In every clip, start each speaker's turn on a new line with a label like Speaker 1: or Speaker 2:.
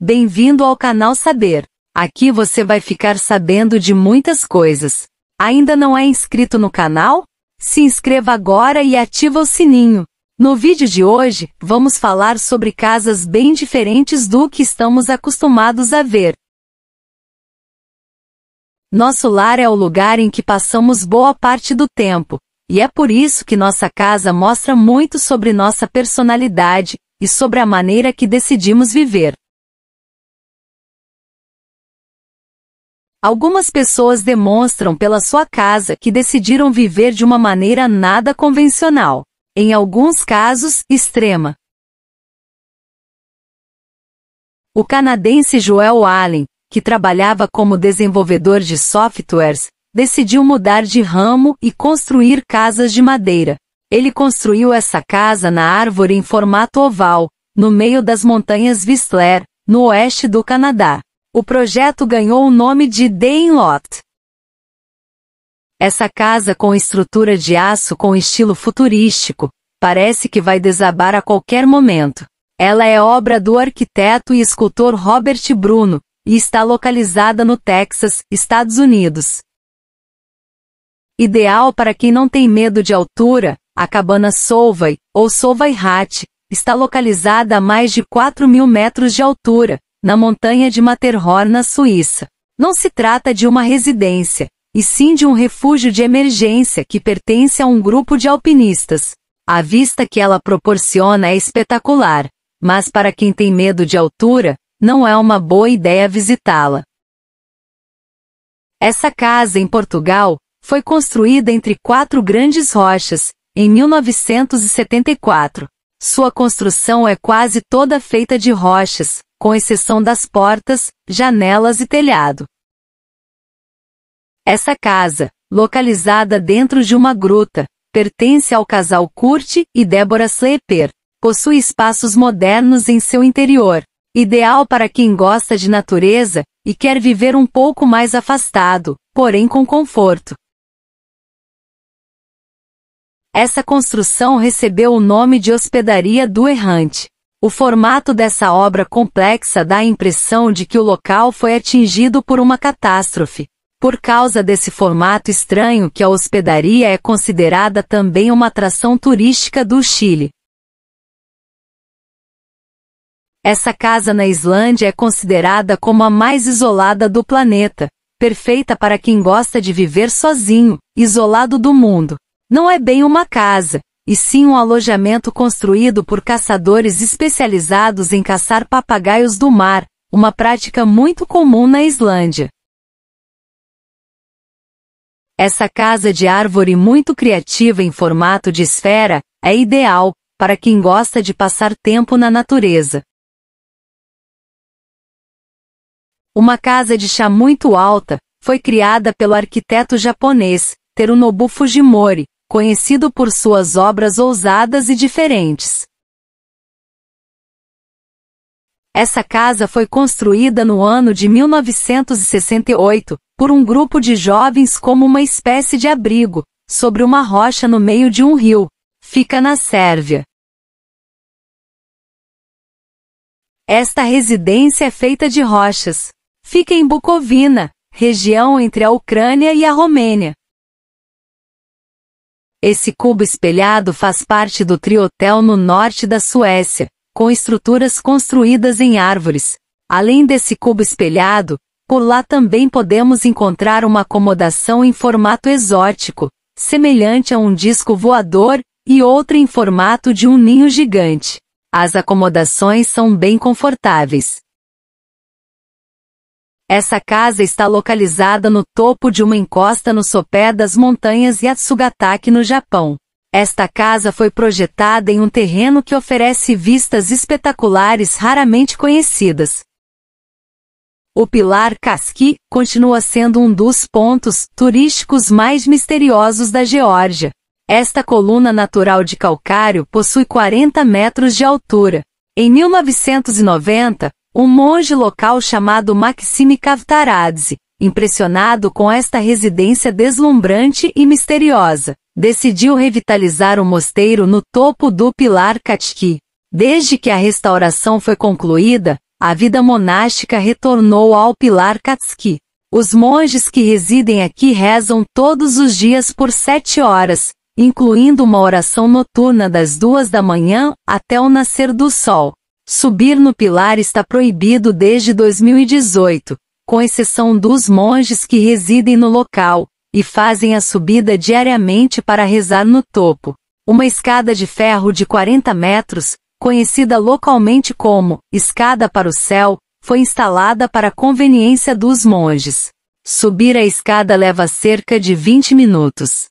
Speaker 1: Bem-vindo ao canal Saber. Aqui você vai ficar sabendo de muitas coisas. Ainda não é inscrito no canal? Se inscreva agora e ativa o sininho. No vídeo de hoje, vamos falar sobre casas bem diferentes do que estamos acostumados a ver. Nosso lar é o lugar em que passamos boa parte do tempo, e é por isso que nossa casa mostra muito sobre nossa personalidade e sobre a maneira que decidimos viver. Algumas pessoas demonstram pela sua casa que decidiram viver de uma maneira nada convencional, em alguns casos, extrema. O canadense Joel Allen, que trabalhava como desenvolvedor de softwares, decidiu mudar de ramo e construir casas de madeira. Ele construiu essa casa na árvore em formato oval, no meio das montanhas Whistler, no oeste do Canadá. O projeto ganhou o nome de Dane Lot. Essa casa com estrutura de aço com estilo futurístico, parece que vai desabar a qualquer momento. Ela é obra do arquiteto e escultor Robert Bruno, e está localizada no Texas, Estados Unidos. Ideal para quem não tem medo de altura, a cabana Solvay, ou Solvay Hat, está localizada a mais de 4 mil metros de altura, na montanha de Matterhorn, na Suíça. Não se trata de uma residência, e sim de um refúgio de emergência que pertence a um grupo de alpinistas. A vista que ela proporciona é espetacular, mas para quem tem medo de altura, não é uma boa ideia visitá-la. Essa casa em Portugal foi construída entre quatro grandes rochas, em 1974, sua construção é quase toda feita de rochas, com exceção das portas, janelas e telhado. Essa casa, localizada dentro de uma gruta, pertence ao casal Kurt e Débora Sleeper. Possui espaços modernos em seu interior, ideal para quem gosta de natureza e quer viver um pouco mais afastado, porém com conforto. Essa construção recebeu o nome de Hospedaria do Errante. O formato dessa obra complexa dá a impressão de que o local foi atingido por uma catástrofe. Por causa desse formato estranho que a hospedaria é considerada também uma atração turística do Chile. Essa casa na Islândia é considerada como a mais isolada do planeta, perfeita para quem gosta de viver sozinho, isolado do mundo. Não é bem uma casa, e sim um alojamento construído por caçadores especializados em caçar papagaios do mar, uma prática muito comum na Islândia. Essa casa de árvore muito criativa em formato de esfera é ideal para quem gosta de passar tempo na natureza. Uma casa de chá muito alta foi criada pelo arquiteto japonês Terunobu Fujimori, conhecido por suas obras ousadas e diferentes. Essa casa foi construída no ano de 1968 por um grupo de jovens como uma espécie de abrigo, sobre uma rocha no meio de um rio. Fica na Sérvia. Esta residência é feita de rochas. Fica em Bucovina, região entre a Ucrânia e a Romênia. Esse cubo espelhado faz parte do Triotel no norte da Suécia, com estruturas construídas em árvores. Além desse cubo espelhado, por lá também podemos encontrar uma acomodação em formato exótico, semelhante a um disco voador, e outra em formato de um ninho gigante. As acomodações são bem confortáveis, essa casa está localizada no topo de uma encosta no sopé das montanhas Yatsugatake no Japão. Esta casa foi projetada em um terreno que oferece vistas espetaculares raramente conhecidas. O Pilar Kaski continua sendo um dos pontos turísticos mais misteriosos da Geórgia. Esta coluna natural de calcário possui 40 metros de altura. Em 1990, um monge local chamado Maxime Cavtaradze, impressionado com esta residência deslumbrante e misteriosa, decidiu revitalizar o mosteiro no topo do Pilar Katki. Desde que a restauração foi concluída, a vida monástica retornou ao Pilar Katski. Os monges que residem aqui rezam todos os dias por sete horas, incluindo uma oração noturna das duas da manhã até o nascer do sol. Subir no pilar está proibido desde 2018, com exceção dos monges que residem no local e fazem a subida diariamente para rezar no topo. Uma escada de ferro de 40 metros, conhecida localmente como escada para o céu, foi instalada para conveniência dos monges. Subir a escada leva cerca de 20 minutos.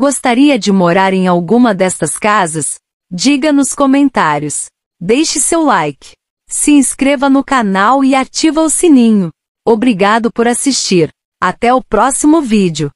Speaker 1: Gostaria de morar em alguma destas casas? Diga nos comentários. Deixe seu like. Se inscreva no canal e ativa o sininho. Obrigado por assistir. Até o próximo vídeo.